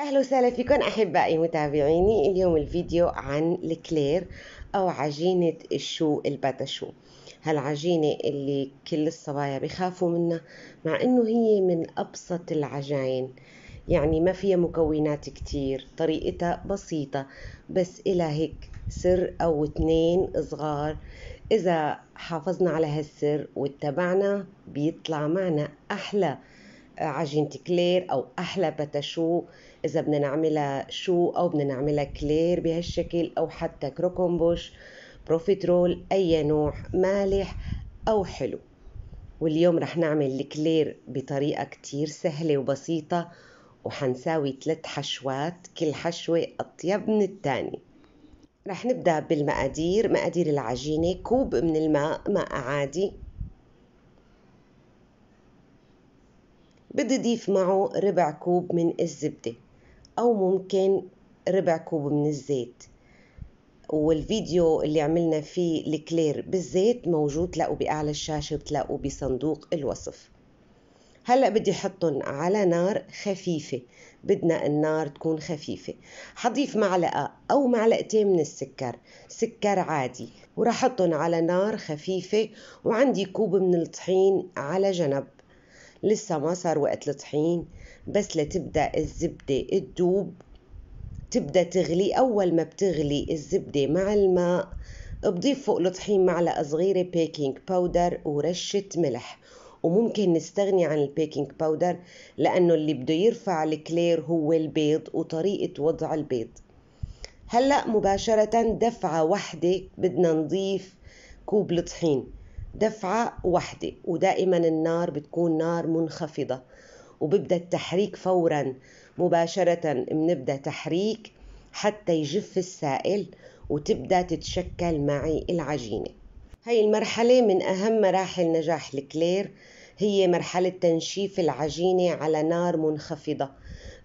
اهلا وسهلا فيكم احبائي متابعيني اليوم الفيديو عن الكلير او عجينه الشو الباتاشو هالعجينه اللي كل الصبايا بخافوا منها مع انه هي من ابسط العجائن يعني ما فيها مكونات كتير طريقتها بسيطه بس إلها هيك سر او اتنين صغار اذا حافظنا على هالسر واتبعنا بيطلع معنا احلى عجينة كلير أو أحلى باتاشو اذا بدنا نعملها شو او بدنا نعملها كلير بهالشكل او حتى كروكومبوش بروفيترول اي نوع مالح او حلو واليوم رح نعمل الكلير بطريقة كتير سهلة وبسيطة وحنساوي ثلاث حشوات كل حشوة أطيب من التاني رح نبدأ بالمقادير مقادير العجينة كوب من الماء ماء عادي بدي أضيف معه ربع كوب من الزبدة أو ممكن ربع كوب من الزيت والفيديو اللي عملنا فيه الكلير بالزيت موجود تلاقوا بأعلى الشاشة بتلاقوا بصندوق الوصف هلا بدي احطهم على نار خفيفه بدنا النار تكون خفيفه حضيف معلقه او معلقتين من السكر سكر عادي وراح احطهم على نار خفيفه وعندي كوب من الطحين على جنب لسه ما صار وقت الطحين بس لتبدأ الزبدة تدوب تبدأ تغلي أول ما بتغلي الزبدة مع الماء بضيف فوق الطحين معلقة صغيرة بيكنج باودر ورشة ملح وممكن نستغني عن البيكنج باودر لأنه اللي بده يرفع الكلير هو البيض وطريقة وضع البيض هلأ مباشرة دفعة واحدة بدنا نضيف كوب الطحين دفعة واحدة ودائما النار بتكون نار منخفضة وببدأ التحريك فورا مباشرة بنبدأ تحريك حتى يجف السائل وتبدأ تتشكل معي العجينة هاي المرحلة من أهم مراحل نجاح الكلير هي مرحلة تنشيف العجينة على نار منخفضة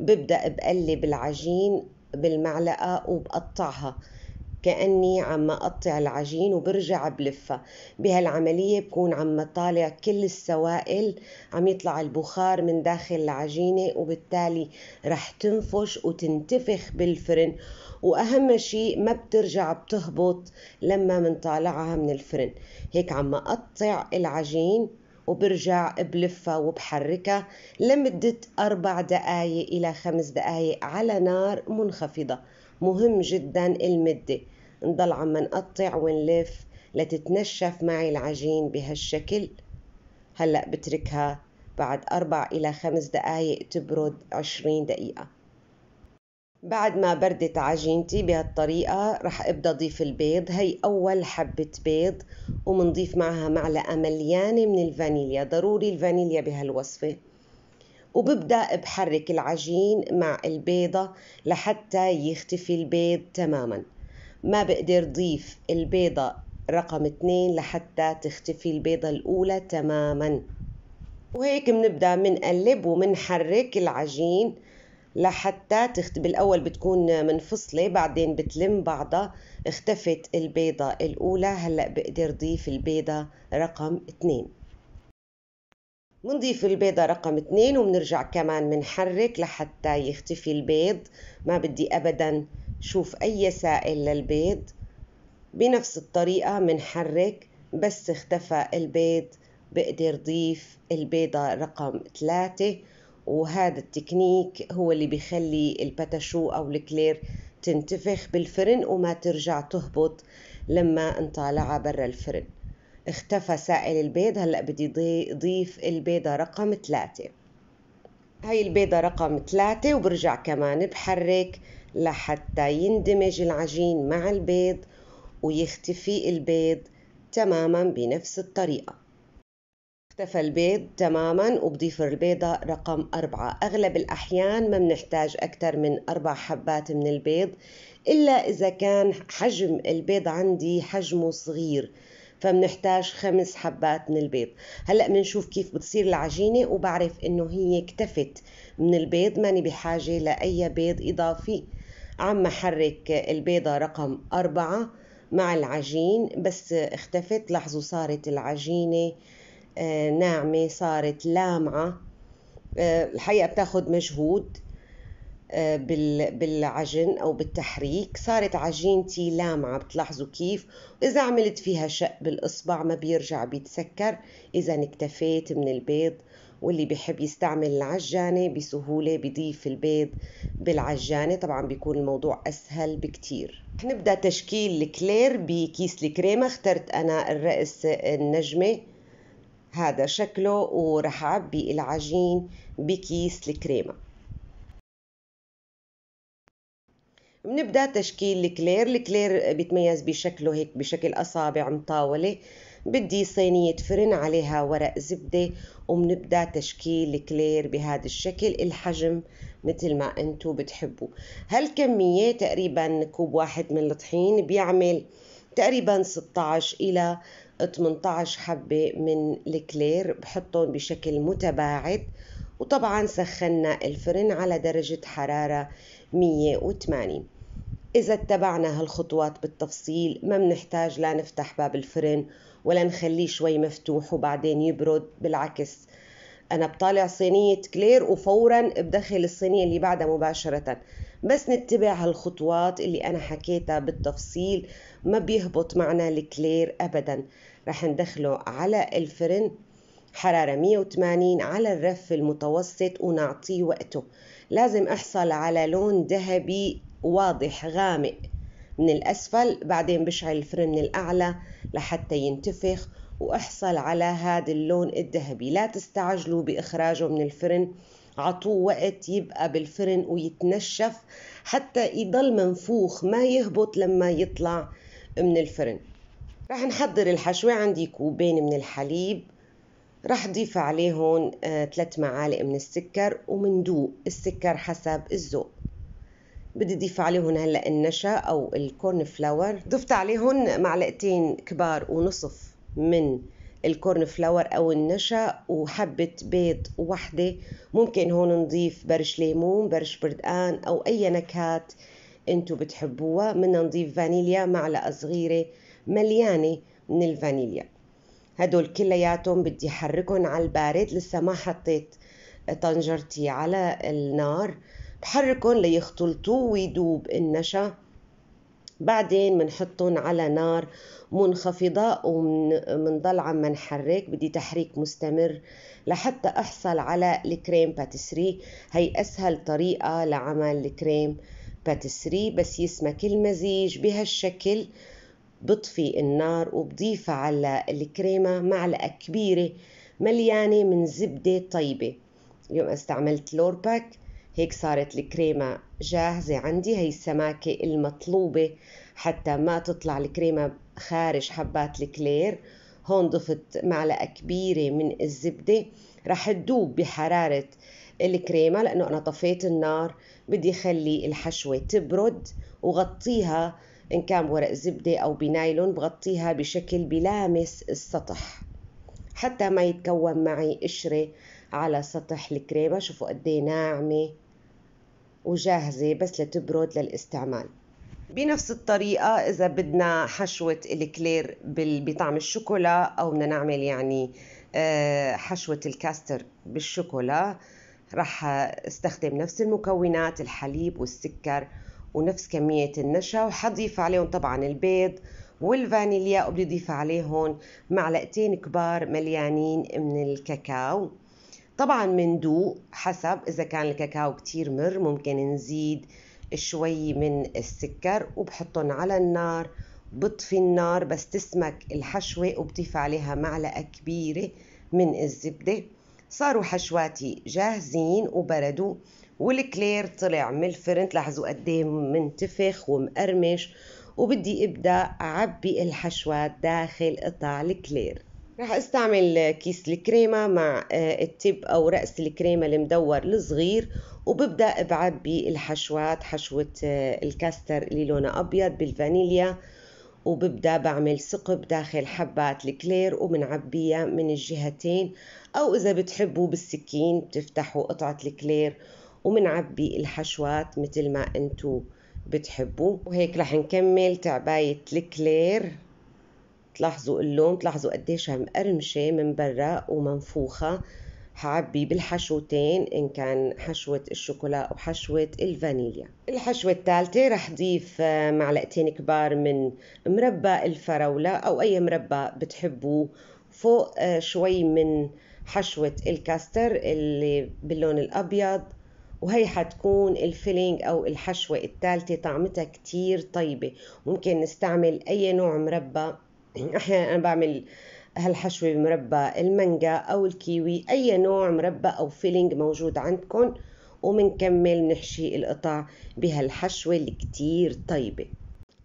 ببدأ بقلب العجين بالمعلقة وبقطعها كأني عم أقطع العجين وبرجع بلفها بهالعملية بكون عم طالع كل السوائل عم يطلع البخار من داخل العجينة وبالتالي رح تنفش وتنتفخ بالفرن وأهم شيء ما بترجع بتهبط لما منطالعها من الفرن هيك عم أقطع العجين وبرجع بلفها وبحركها لمدة أربع دقايق إلى خمس دقايق على نار منخفضة مهم جدا المدة نضل عم نقطع ونلف لتتنشف معي العجين بهالشكل هلأ بتركها بعد أربع إلى خمس دقايق تبرد عشرين دقيقة بعد ما بردت عجينتي بهالطريقة رح ابدأ ضيف البيض هي اول حبة بيض ومنضيف معها معلقة مليانة من الفانيليا ضروري الفانيليا بهالوصفة وببدأ بحرك العجين مع البيضة لحتى يختفي البيض تماما ما بقدر ضيف البيضة رقم اثنين لحتى تختفي البيضة الأولى تماما وهيك بنبدأ منقلب ومنحرك العجين لحتى تخت... بالأول بتكون منفصلة بعدين بتلم بعضها اختفت البيضة الأولى هلأ بقدر ضيف البيضة رقم اتنين بنضيف البيضة رقم اتنين وبنرجع كمان منحرك لحتى يختفي البيض ما بدي أبدا شوف أي سائل للبيض بنفس الطريقة منحرك بس اختفى البيض بقدر ضيف البيضة رقم ثلاثة وهذا التكنيك هو اللي بيخلي الباتاشو أو الكلير تنتفخ بالفرن وما ترجع تهبط لما نطالعها برا الفرن اختفى سائل البيض هلأ بدي ضيف البيضة رقم ثلاثة هاي البيضة رقم ثلاثة وبرجع كمان بحرك لحتى يندمج العجين مع البيض ويختفي البيض تماما بنفس الطريقة اختفى البيض تماما وبضيف البيضة رقم أربعة أغلب الأحيان ما بنحتاج أكثر من أربع حبات من البيض إلا إذا كان حجم البيض عندي حجمه صغير فبنحتاج خمس حبات من البيض هلا بنشوف كيف بتصير العجينه وبعرف انه هي اكتفت من البيض ماني بحاجه لاي بيض اضافي عم حرك البيضه رقم أربعة مع العجين بس اختفت لاحظوا صارت العجينه آه، ناعمة صارت لامعة آه، الحقيقة بتاخد مجهود آه، بالعجن أو بالتحريك صارت عجينتي لامعة بتلاحظوا كيف وإذا عملت فيها شق بالإصبع ما بيرجع بيتسكر إذا اكتفيت من البيض واللي بيحب يستعمل العجانة بسهولة بيضيف البيض بالعجانة طبعا بيكون الموضوع أسهل بكتير نبدأ تشكيل الكلير بكيس الكريمة اخترت أنا الرأس النجمة هذا شكله ورح أعبي العجين بكيس الكريمة بنبدا تشكيل الكلير الكلير بيتميز بشكله هيك بشكل اصابع مطاوله بدي صينية فرن عليها ورق زبدة وبنبدأ تشكيل الكلير بهذا الشكل الحجم مثل ما انتو بتحبوا هالكمية تقريبا كوب واحد من الطحين بيعمل تقريبا 16 إلى 18 حبة من الكلير بحطهم بشكل متباعد وطبعا سخنا الفرن على درجة حرارة 180 إذا اتبعنا هالخطوات بالتفصيل ما بنحتاج لا نفتح باب الفرن ولا نخليه شوي مفتوح وبعدين يبرد بالعكس أنا بطالع صينية كلير وفورا بدخل الصينية اللي بعدها مباشرة بس نتبع هالخطوات اللي أنا حكيتها بالتفصيل ما بيهبط معنا الكلير أبدا رح ندخله على الفرن حرارة 180 على الرف المتوسط ونعطيه وقته لازم أحصل على لون ذهبي واضح غامق من الأسفل بعدين بشعل الفرن من الأعلى لحتى ينتفخ وأحصل على هذا اللون الذهبي لا تستعجلوا بإخراجه من الفرن عطوه وقت يبقى بالفرن ويتنشف حتى يضل منفوخ ما يهبط لما يطلع من الفرن رح نحضر الحشوة عندي كوبين من الحليب رح ضيف عليهم آه، ثلاث معالق من السكر ومندوق السكر حسب الذوق بدي ضيف عليهم هلا النشا او الكورن فلاور ضفت عليهم معلقتين كبار ونصف من الكورن فلاور او النشا وحبه بيض وحده ممكن هون نضيف برش ليمون برش بردقان او اي نكهات انتو بتحبوها بدنا نضيف فانيليا معلقه صغيره مليانه من الفانيليا هدول كلياتهم بدي احركهم على البارد لسه ما حطيت طنجرتي على النار بحركهم ليختلطوا ويدوب النشا بعدين بنحطهم على نار منخفضة ومنضل عم نحرك بدي تحريك مستمر لحتى أحصل على الكريم باتسري هي أسهل طريقة لعمل الكريم باتسري بس يسمك المزيج بهالشكل بطفي النار وبضيفها على الكريمة معلقة كبيرة مليانة من زبدة طيبة اليوم استعملت لورباك هيك صارت الكريمة جاهزة عندي هي السماكة المطلوبة حتى ما تطلع الكريمة خارج حبات الكلير هون ضفت معلقة كبيرة من الزبدة رح تدوب بحرارة الكريمة لأنه أنا طفيت النار بدي خلي الحشوة تبرد وغطيها إن كان بورق زبدة أو بنايلون بغطيها بشكل بلامس السطح حتى ما يتكون معي قشرة على سطح الكريمة شوفوا قد إيه ناعمة وجاهزة بس لتبرد للاستعمال بنفس الطريقة إذا بدنا حشوة الكلير بطعم الشوكولا أو بدنا نعمل يعني آه، حشوة الكاستر بالشوكولا رح استخدم نفس المكونات الحليب والسكر ونفس كمية النشا وحضيف عليهم طبعا البيض والفانيليا وبدي اضيف عليهم معلقتين كبار مليانين من الكاكاو طبعا من دوق حسب إذا كان الكاكاو كتير مر ممكن نزيد شوي من السكر وبحطهم على النار بطفي النار بس تسمك الحشوة وبضيف عليها معلقة كبيرة من الزبدة صاروا حشواتي جاهزين وبردوا والكلير طلع من الفرن تلاحظوا قديه منتفخ ومقرمش وبدي ابدا اعبي الحشوات داخل قطع الكلير راح استعمل كيس الكريمة مع آه، التب أو رأس الكريمة المدور الصغير وببدأ بعبي الحشوات حشوة آه، الكاستر اللي لونها أبيض بالفانيليا وببدأ بعمل ثقب داخل حبات الكلير وبنعبيها من الجهتين أو إذا بتحبوا بالسكين بتفتحوا قطعة الكلير ومنعبي الحشوات مثل ما انتو بتحبوا وهيك رح نكمل تعباية الكلير تلاحظوا اللون تلاحظوا قديش مقرمشة من برا ومنفوخة حعبي بالحشوتين إن كان حشوة الشوكولا أو حشوة الفانيليا الحشوة الثالثة رح ضيف آه، معلقتين كبار من مربى الفراولة أو أي مربى بتحبوه فوق آه، شوي من حشوة الكاستر اللي باللون الأبيض وهي حتكون الفيلينج أو الحشوة الثالثة طعمتها كتير طيبة ممكن نستعمل أي نوع مربى يعني احيانا انا بعمل هالحشوة بمربى المانجا او الكيوي اي نوع مربى او فيلينج موجود عندكم ومنكمل نحشي القطع بهالحشوة اللي كتير طيبة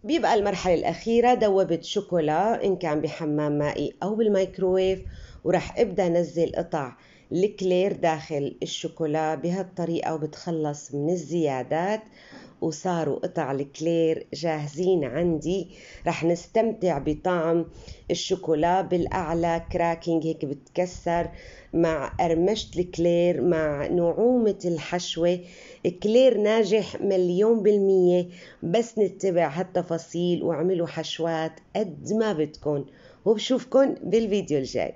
بيبقى المرحلة الأخيرة دوبت شوكولا إن كان بحمام مائي أو بالميكروويف وراح ابدا انزل قطع الكلير داخل الشوكولا بهالطريقه وبتخلص من الزيادات وصاروا قطع الكلير جاهزين عندي رح نستمتع بطعم الشوكولا بالأعلى كراكنج هيك بتكسر مع قرمشة الكلير مع نعومة الحشوة كلير ناجح مليون بالمية بس نتبع هالتفاصيل واعملوا حشوات قد ما بدكن وبشوفكن بالفيديو الجاي